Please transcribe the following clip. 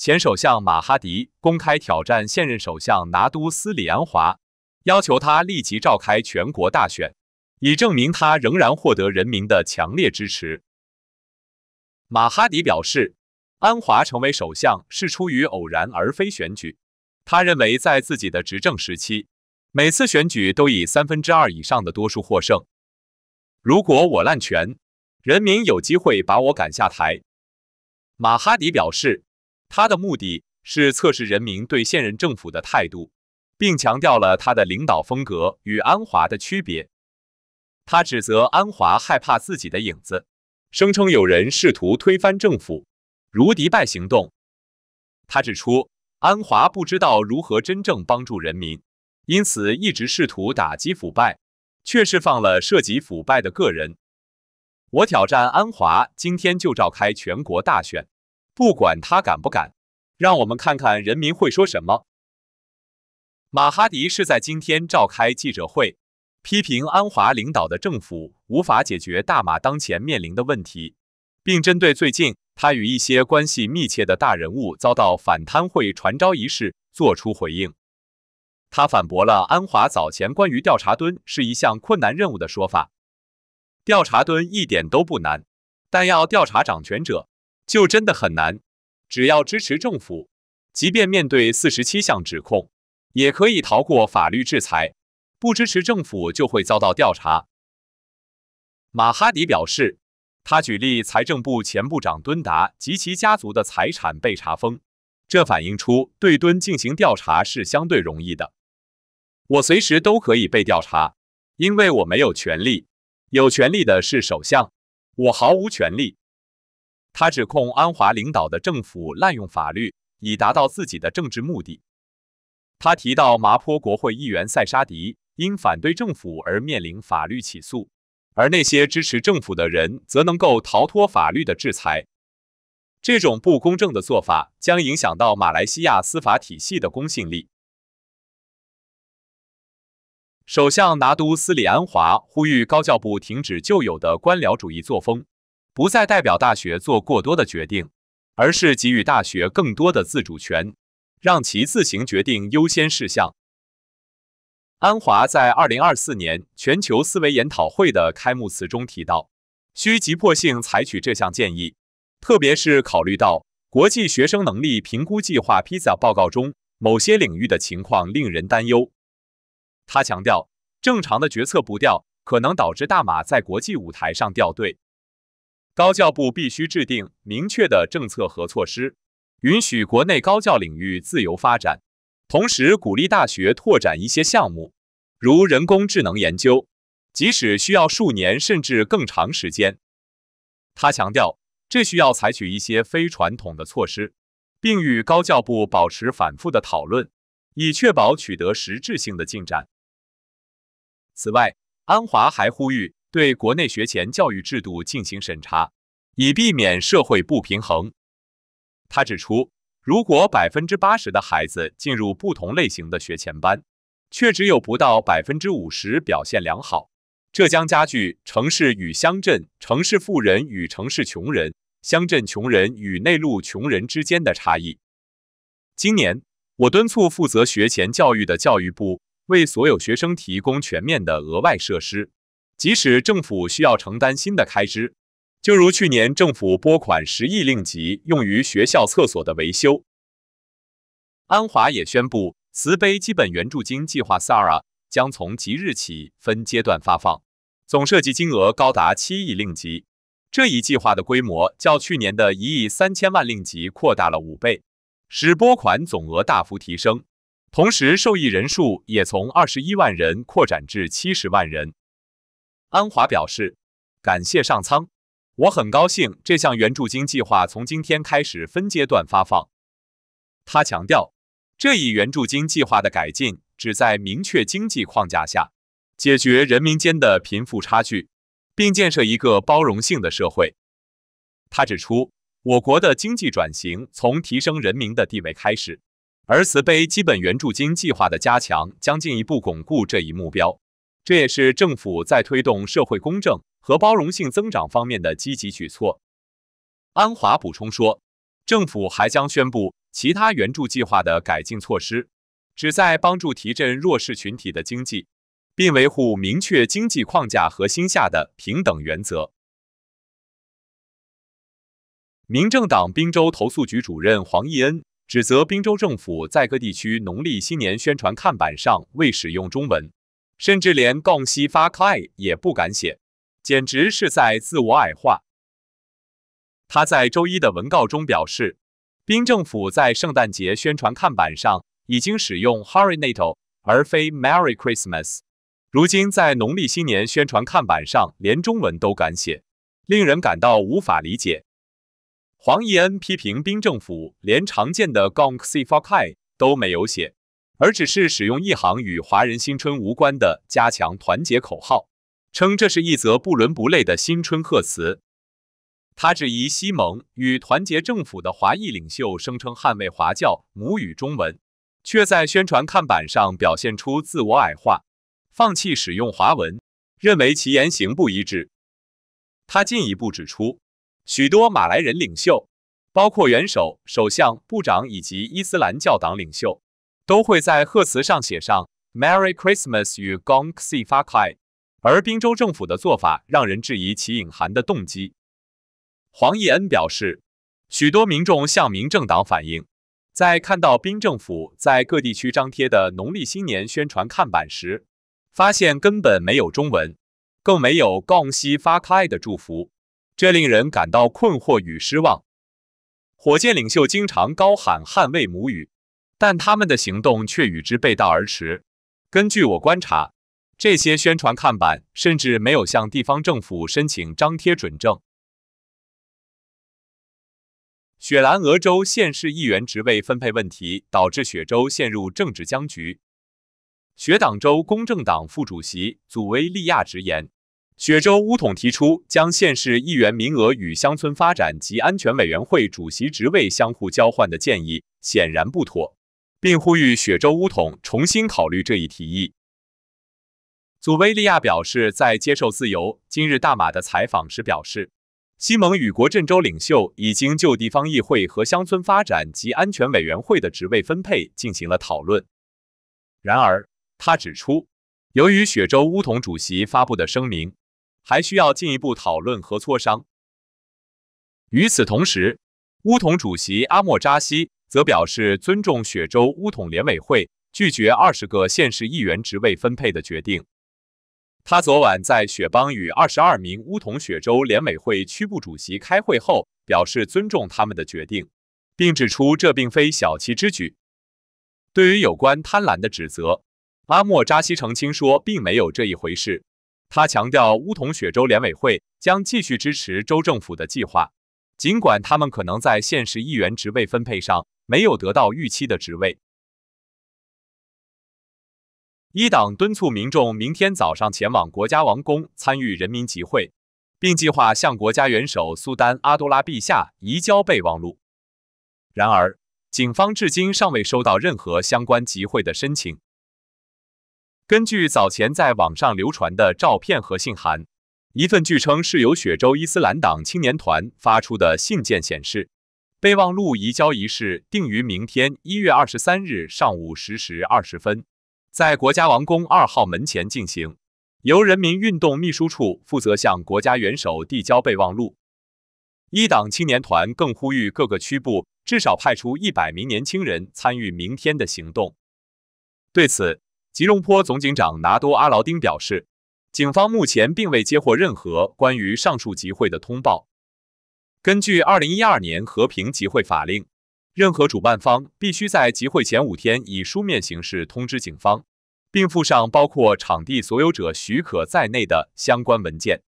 前首相马哈迪公开挑战现任首相拿督斯里安华，要求他立即召开全国大选，以证明他仍然获得人民的强烈支持。马哈迪表示，安华成为首相是出于偶然而非选举。他认为，在自己的执政时期，每次选举都以三分之二以上的多数获胜。如果我滥权，人民有机会把我赶下台。马哈迪表示。他的目的是测试人民对现任政府的态度，并强调了他的领导风格与安华的区别。他指责安华害怕自己的影子，声称有人试图推翻政府，如迪拜行动。他指出，安华不知道如何真正帮助人民，因此一直试图打击腐败，却释放了涉及腐败的个人。我挑战安华，今天就召开全国大选。不管他敢不敢，让我们看看人民会说什么。马哈迪是在今天召开记者会，批评安华领导的政府无法解决大马当前面临的问题，并针对最近他与一些关系密切的大人物遭到反贪会传召一事作出回应。他反驳了安华早前关于调查敦是一项困难任务的说法，调查敦一点都不难，但要调查掌权者。就真的很难。只要支持政府，即便面对四十七项指控，也可以逃过法律制裁；不支持政府，就会遭到调查。马哈迪表示，他举例财政部前部长敦达及其家族的财产被查封，这反映出对敦进行调查是相对容易的。我随时都可以被调查，因为我没有权利，有权利的是首相，我毫无权利。他指控安华领导的政府滥用法律，以达到自己的政治目的。他提到，麻坡国会议员塞沙迪因反对政府而面临法律起诉，而那些支持政府的人则能够逃脱法律的制裁。这种不公正的做法将影响到马来西亚司法体系的公信力。首相拿督斯里安华呼吁高教部停止旧有的官僚主义作风。不再代表大学做过多的决定，而是给予大学更多的自主权，让其自行决定优先事项。安华在二零二四年全球思维研讨会的开幕词中提到，需急迫性采取这项建议，特别是考虑到国际学生能力评估计划 （PISA） 报告中某些领域的情况令人担忧。他强调，正常的决策步调可能导致大马在国际舞台上掉队。高教部必须制定明确的政策和措施，允许国内高教领域自由发展，同时鼓励大学拓展一些项目，如人工智能研究，即使需要数年甚至更长时间。他强调，这需要采取一些非传统的措施，并与高教部保持反复的讨论，以确保取得实质性的进展。此外，安华还呼吁。对国内学前教育制度进行审查，以避免社会不平衡。他指出，如果百分之八十的孩子进入不同类型的学前班，却只有不到百分之五十表现良好，这将加剧城市与乡镇、城市富人与城市穷人、乡镇穷人与内陆穷人之间的差异。今年，我敦促负责学前教育的教育部为所有学生提供全面的额外设施。即使政府需要承担新的开支，就如去年政府拨款十亿令吉用于学校厕所的维修，安华也宣布慈悲基本援助金计划 s a r a 将从即日起分阶段发放，总涉及金额高达七亿令吉。这一计划的规模较去年的一亿三千万令吉扩大了五倍，使拨款总额大幅提升，同时受益人数也从二十一万人扩展至七十万人。安华表示，感谢上苍，我很高兴这项援助金计划从今天开始分阶段发放。他强调，这一援助金计划的改进旨在明确经济框架下解决人民间的贫富差距，并建设一个包容性的社会。他指出，我国的经济转型从提升人民的地位开始，而慈悲基本援助金计划的加强将进一步巩固这一目标。这也是政府在推动社会公正和包容性增长方面的积极举措。安华补充说，政府还将宣布其他援助计划的改进措施，旨在帮助提振弱势群体的经济，并维护明确经济框架核心下的平等原则。民政党滨州投诉局主任黄义恩指责滨州政府在各地区农历新年宣传看板上未使用中文。甚至连“恭喜发 i 也不敢写，简直是在自我矮化。他在周一的文告中表示，冰政府在圣诞节宣传看板上已经使用 “Hurry n t o l 而非 “Merry Christmas”，如今在农历新年宣传看板上连中文都敢写，令人感到无法理解。黄义恩批评冰政府连常见的“ g g o n Fa Kai” 都没有写。而只是使用一行与华人新春无关的加强团结口号，称这是一则不伦不类的新春贺词。他质疑西蒙与团结政府的华裔领袖声称捍卫华教母语中文，却在宣传看板上表现出自我矮化，放弃使用华文，认为其言行不一致。他进一步指出，许多马来人领袖，包括元首、首相、部长以及伊斯兰教党领袖。都会在贺词上写上 Merry Christmas 与 Gong Xi Fa Kai，而宾州政府的做法让人质疑其隐含的动机。黄义恩表示，许多民众向民政党反映，在看到宾政府在各地区张贴的农历新年宣传看板时，发现根本没有中文，更没有 Gong Xi Fa Kai 的祝福，这令人感到困惑与失望。火箭领袖经常高喊捍卫母语。但他们的行动却与之背道而驰。根据我观察，这些宣传看板甚至没有向地方政府申请张贴准证。雪兰莪州县市议员职位分配问题导致雪州陷入政治僵局。雪党州公正党副主席祖威利亚直言，雪州乌统提出将县市议员名额与乡村发展及安全委员会主席职位相互交换的建议，显然不妥。并呼吁雪州乌统重新考虑这一提议。祖维利亚表示，在接受《自由今日大马》的采访时表示，西蒙与国阵州领袖已经就地方议会和乡村发展及安全委员会的职位分配进行了讨论。然而，他指出，由于雪州乌统主席发布的声明还需要进一步讨论和磋商。与此同时，乌统主席阿莫扎西则表示尊重雪州乌统联委会拒绝二十个县市议员职位分配的决定。他昨晚在雪邦与二十二名乌统雪州联委会区部主席开会后，表示尊重他们的决定，并指出这并非小气之举。对于有关贪婪的指责，阿莫扎西澄清说并没有这一回事。他强调乌统雪州联委会将继续支持州政府的计划。尽管他们可能在现实议员职位分配上没有得到预期的职位，一党敦促民众明天早上前往国家王宫参与人民集会，并计划向国家元首苏丹阿多拉陛下移交备忘录。然而，警方至今尚未收到任何相关集会的申请。根据早前在网上流传的照片和信函。一份据称是由雪州伊斯兰党青年团发出的信件显示，备忘录移交仪式定于明天一月二十三日上午十时二十分，在国家王宫二号门前进行，由人民运动秘书处负责向国家元首递交备忘录。一党青年团更呼吁各个区部至少派出一百名年轻人参与明天的行动。对此，吉隆坡总警长拿督阿劳丁表示。警方目前并未接获任何关于上述集会的通报。根据二零一二年和平集会法令，任何主办方必须在集会前五天以书面形式通知警方，并附上包括场地所有者许可在内的相关文件。